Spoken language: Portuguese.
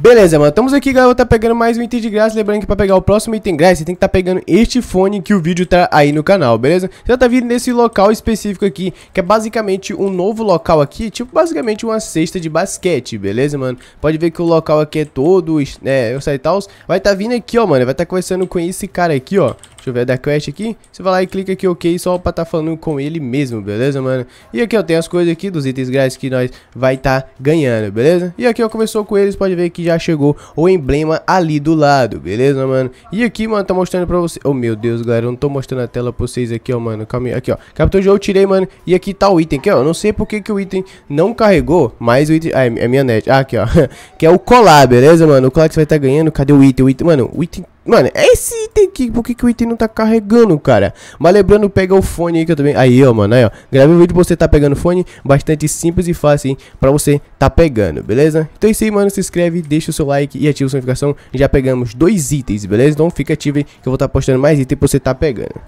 Beleza, mano, estamos aqui, galera, tá pegando mais um item de graça, lembrando que para pegar o próximo item de graça você tem que tá pegando este fone que o vídeo tá aí no canal, beleza? Você tá vindo nesse local específico aqui, que é basicamente um novo local aqui, tipo basicamente uma cesta de basquete, beleza, mano? Pode ver que o local aqui é todo, né, eu sei tal, vai tá vindo aqui, ó, mano, vai tá conversando com esse cara aqui, ó, Deixa eu ver da quest aqui. Você vai lá e clica aqui ok só pra tá falando com ele mesmo, beleza, mano? E aqui, ó, tem as coisas aqui dos itens grátis que nós vai tá ganhando, beleza? E aqui, ó, começou com eles, pode ver que já chegou o emblema ali do lado, beleza, mano? E aqui, mano, tá mostrando pra você... Oh, meu Deus, galera, eu não tô mostrando a tela pra vocês aqui, ó, mano. Calma aí, aqui, ó. Capitão de eu tirei, mano, e aqui tá o item, que, ó, eu não sei porque que o item não carregou, mas o item... Ah, é minha net. Ah, aqui, ó. que é o colar, beleza, mano? O colar que você vai tá ganhando, cadê o item? O item, mano, o item Mano, é esse item aqui. Por que, que o item não tá carregando, cara? Mas lembrando, pega o fone aí que eu também. Aí, ó, mano. Aí, ó. Gravei um vídeo pra você tá pegando fone. Bastante simples e fácil, hein? Pra você tá pegando, beleza? Então é isso aí, mano. Se inscreve, deixa o seu like e ativa a sua notificação. Já pegamos dois itens, beleza? Então fica ativo aí que eu vou estar tá postando mais itens pra você tá pegando.